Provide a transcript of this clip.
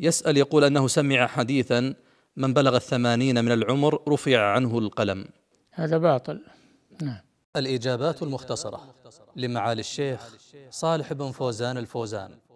يسأل يقول أنه سمع حديثا من بلغ الثمانين من العمر رفع عنه القلم هذا باطل نعم الإجابات المختصرة لمعالي الشيخ صالح بن فوزان الفوزان